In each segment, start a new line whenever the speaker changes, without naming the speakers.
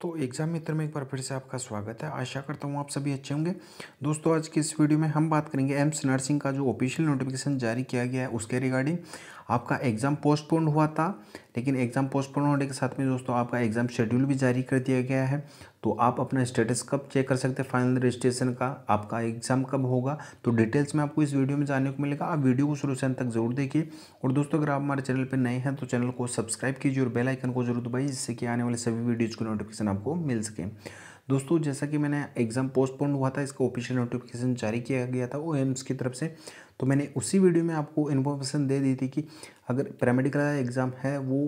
तो एग्जाम मित्र में एक बार फिर से आपका स्वागत है आशा करता हूँ आप सभी अच्छे होंगे दोस्तों आज की इस वीडियो में हम बात करेंगे एम्स नर्सिंग का जो ऑफिशियल नोटिफिकेशन जारी किया गया है उसके रिगार्डिंग आपका एग्ज़ाम पोस्टपोन हुआ था लेकिन एग्ज़ाम पोस्टपोन होने के साथ में दोस्तों आपका एग्ज़ाम शेड्यूल भी जारी कर दिया गया है तो आप अपना स्टेटस कब चेक कर सकते हैं फाइनल रजिस्ट्रेशन का आपका एग्ज़ाम कब होगा तो डिटेल्स में आपको इस वीडियो में जानने को मिलेगा आप वीडियो को शुरू से अंत तक जरूर देखिए और दोस्तों अगर आप हमारे चैनल पर नए हैं तो चैनल को सब्सक्राइब कीजिए और बेलाइकन को जरूर दबाइए जिससे कि आने वाले सभी वीडियोज़ की नोटिफिकेशन आपको मिल सके दोस्तों जैसा कि मैंने एग्ज़ाम पोस्टपोन हुआ था इसका ऑफिशियल नोटिफिकेशन जारी किया गया था ओ एम्स की तरफ से तो मैंने उसी वीडियो में आपको इन्फॉर्मेशन दे दी थी कि अगर पैरामेडिकल एग्ज़ाम है वो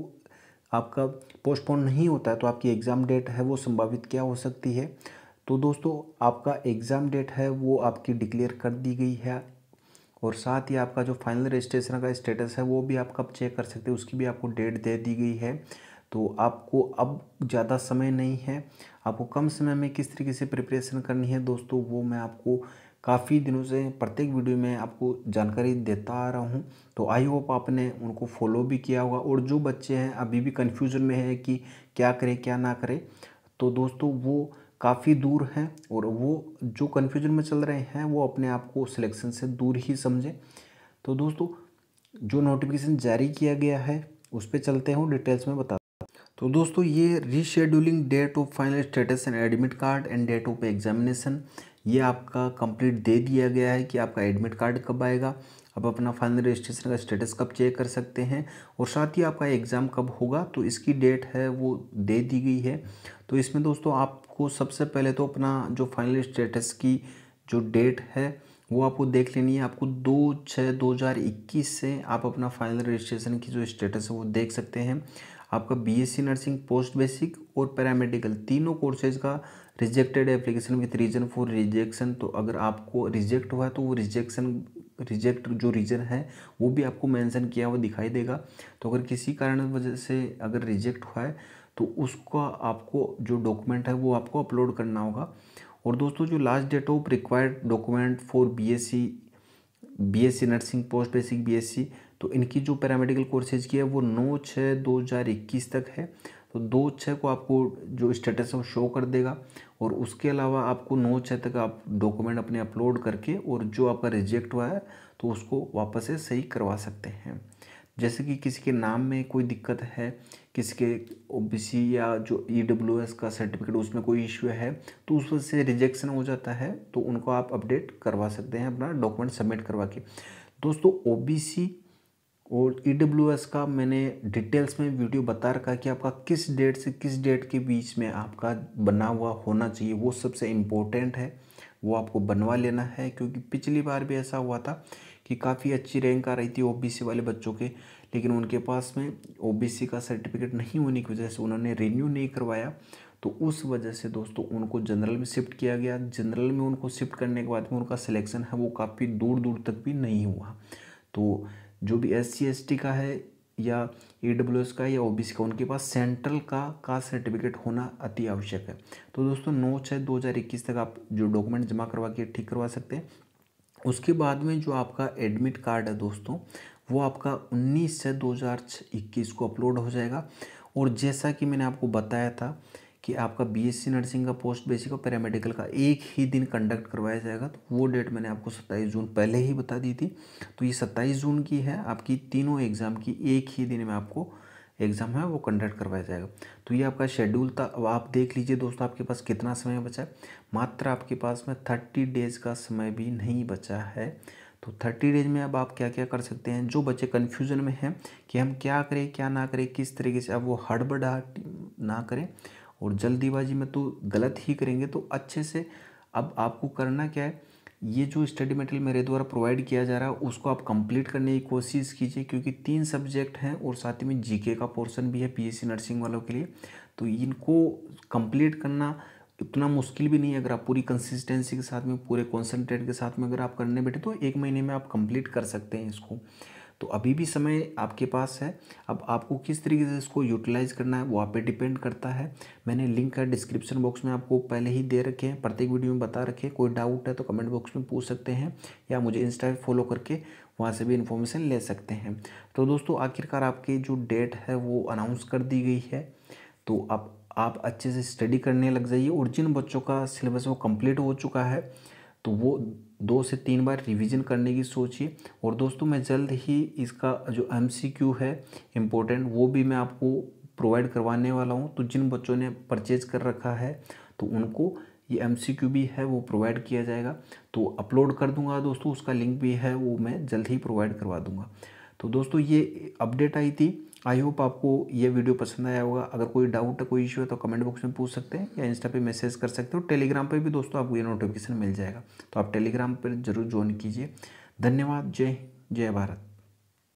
आपका पोस्टपोन नहीं होता है तो आपकी एग्ज़ाम डेट है वो संभावित क्या हो सकती है तो दोस्तों आपका एग्ज़ाम डेट है वो आपकी डिक्लेयर कर दी गई है और साथ ही आपका जो फाइनल रजिस्ट्रेशन का स्टेटस है वो भी आप कब चेक कर सकते हैं उसकी भी आपको डेट दे दी गई है तो आपको अब ज़्यादा समय नहीं है आपको कम समय में किस तरीके से प्रिपरेशन करनी है दोस्तों वो मैं आपको काफ़ी दिनों से प्रत्येक वीडियो में आपको जानकारी देता आ रहा हूँ तो आई होप आपने उनको फॉलो भी किया होगा और जो बच्चे हैं अभी भी कन्फ्यूज़न में है कि क्या करें क्या ना करें तो दोस्तों वो काफ़ी दूर हैं और वो जो कन्फ्यूज़न में चल रहे हैं वो अपने आप को सिलेक्शन से दूर ही समझें तो दोस्तों जो नोटिफिकेशन जारी किया गया है उस पर चलते हैं डिटेल्स में बता तो दोस्तों ये rescheduling date of final status and admit card and date of examination ये आपका कंप्लीट दे दिया गया है कि आपका एडमिट कार्ड कब आएगा आप अपना फाइनल रजिस्ट्रेशन का स्टेटस कब चेक कर सकते हैं और साथ ही आपका एग्ज़ाम कब होगा तो इसकी डेट है वो दे दी गई है तो इसमें दोस्तों आपको सबसे पहले तो अपना जो फाइनल स्टेटस की जो डेट है वो आपको देख लेनी है आपको दो छः दो हज़ार इक्कीस से आप अपना फाइनल रजिस्ट्रेशन की जो स्टेटस है वो देख सकते हैं आपका बीएससी नर्सिंग पोस्ट बेसिक और पैरामेडिकल तीनों कोर्सेज का rejected application with reason for rejection तो अगर आपको रिजेक्ट हुआ है तो वो रिजेक्शन रिजेक्ट जो रीज़न है वो भी आपको मेंशन किया हुआ दिखाई देगा तो अगर किसी कारण वजह से अगर रिजेक्ट हुआ है तो उसका आपको जो डॉक्यूमेंट है वो आपको अपलोड करना होगा और दोस्तों जो last date of required document for BSc BSc nursing post basic BSc तो इनकी जो पैरामेडिकल कोर्सेज की है वो नौ छः दो हज़ार इक्कीस तक है तो दो छः को आपको जो स्टेटस है वो शो कर देगा और उसके अलावा आपको नौ छः तक आप डॉक्यूमेंट अपने अपलोड करके और जो आपका रिजेक्ट हुआ है तो उसको वापस से सही करवा सकते हैं जैसे कि किसी के नाम में कोई दिक्कत है किसी के ओ या जो ई e का सर्टिफिकेट उसमें कोई इश्यू है तो उस वजह से रिजेक्शन हो जाता है तो उनको आप अपडेट करवा सकते हैं अपना डॉक्यूमेंट सबमिट करवा के दोस्तों ओ और ई e का मैंने डिटेल्स में वीडियो बता रखा है कि आपका किस डेट से किस डेट के बीच में आपका बना हुआ होना चाहिए वो सबसे इम्पोर्टेंट है वो आपको बनवा लेना है क्योंकि पिछली बार भी ऐसा हुआ था कि काफ़ी अच्छी रैंक आ रही थी ओबीसी वाले बच्चों के लेकिन उनके पास में ओबीसी का सर्टिफिकेट नहीं होने की वजह से उन्होंने रिन्यू नहीं करवाया तो उस वजह से दोस्तों उनको जनरल में शिफ्ट किया गया जनरल में उनको शिफ्ट करने के बाद में उनका सिलेक्शन है वो काफ़ी दूर दूर तक भी नहीं हुआ तो जो भी एस सी का है या ई का या ओ का उनके पास सेंट्रल का कास्ट सर्टिफिकेट होना अति आवश्यक है तो दोस्तों नौ छः दो हज़ार इक्कीस तक आप जो डॉक्यूमेंट जमा करवा के ठीक करवा सकते हैं उसके बाद में जो आपका एडमिट कार्ड है दोस्तों वो आपका उन्नीस से दो हज़ार इक्कीस को अपलोड हो जाएगा और जैसा कि मैंने आपको बताया था कि आपका बीएससी नर्सिंग का पोस्ट बेसिक और पैरामेडिकल का एक ही दिन कंडक्ट करवाया जाएगा तो वो डेट मैंने आपको 27 जून पहले ही बता दी थी तो ये 27 जून की है आपकी तीनों एग्ज़ाम की एक ही दिन में आपको एग्ज़ाम है वो कंडक्ट करवाया जाएगा तो ये आपका शेड्यूल था अब आप देख लीजिए दोस्तों आपके पास कितना समय बचा है मात्र आपके पास में थर्टी डेज़ का समय भी नहीं बचा है तो थर्टी डेज में अब आप क्या क्या कर सकते हैं जो बच्चे कन्फ्यूज़न में हैं कि हम क्या करें क्या ना करें किस तरीके से अब वो हड़बड़ा ना करें और जल्दीबाजी में तो गलत ही करेंगे तो अच्छे से अब आपको करना क्या है ये जो स्टडी मटेरियल मेरे द्वारा प्रोवाइड किया जा रहा है उसको आप कंप्लीट करने की कोशिश कीजिए क्योंकि तीन सब्जेक्ट हैं और साथ ही में जीके का पोर्शन भी है पीएससी नर्सिंग वालों के लिए तो इनको कंप्लीट करना इतना मुश्किल भी नहीं है अगर आप पूरी कंसिस्टेंसी के साथ में पूरे कॉन्सेंट्रेट के साथ में अगर आप करने बैठे तो एक महीने में आप कंप्लीट कर सकते हैं इसको तो अभी भी समय आपके पास है अब आपको किस तरीके से इसको यूटिलाइज़ करना है वो आप पे डिपेंड करता है मैंने लिंक है डिस्क्रिप्शन बॉक्स में आपको पहले ही दे रखे हैं प्रत्येक वीडियो में बता रखे हैं कोई डाउट है तो कमेंट बॉक्स में पूछ सकते हैं या मुझे इंस्टा पर फॉलो करके वहाँ से भी इन्फॉर्मेशन ले सकते हैं तो दोस्तों आखिरकार आपकी जो डेट है वो अनाउंस कर दी गई है तो आप आप अच्छे से स्टडी करने लग जाइए और जिन बच्चों का सिलेबस वो कंप्लीट हो चुका है तो वो दो से तीन बार रिवीजन करने की सोचिए और दोस्तों मैं जल्द ही इसका जो एम है इम्पोर्टेंट वो भी मैं आपको प्रोवाइड करवाने वाला हूँ तो जिन बच्चों ने परचेज कर रखा है तो उनको ये एम भी है वो प्रोवाइड किया जाएगा तो अपलोड कर दूंगा दोस्तों उसका लिंक भी है वो मैं जल्द ही प्रोवाइड करवा दूंगा तो दोस्तों ये अपडेट आई थी आई होप आपको ये वीडियो पसंद आया होगा अगर कोई डाउट है कोई इशू है तो कमेंट बॉक्स में पूछ सकते हैं या इंस्टा पे मैसेज कर सकते हो टेलीग्राम पे भी दोस्तों आपको ये नोटिफिकेशन मिल जाएगा तो आप टेलीग्राम पर जरूर ज्वाइन कीजिए धन्यवाद जय जय भारत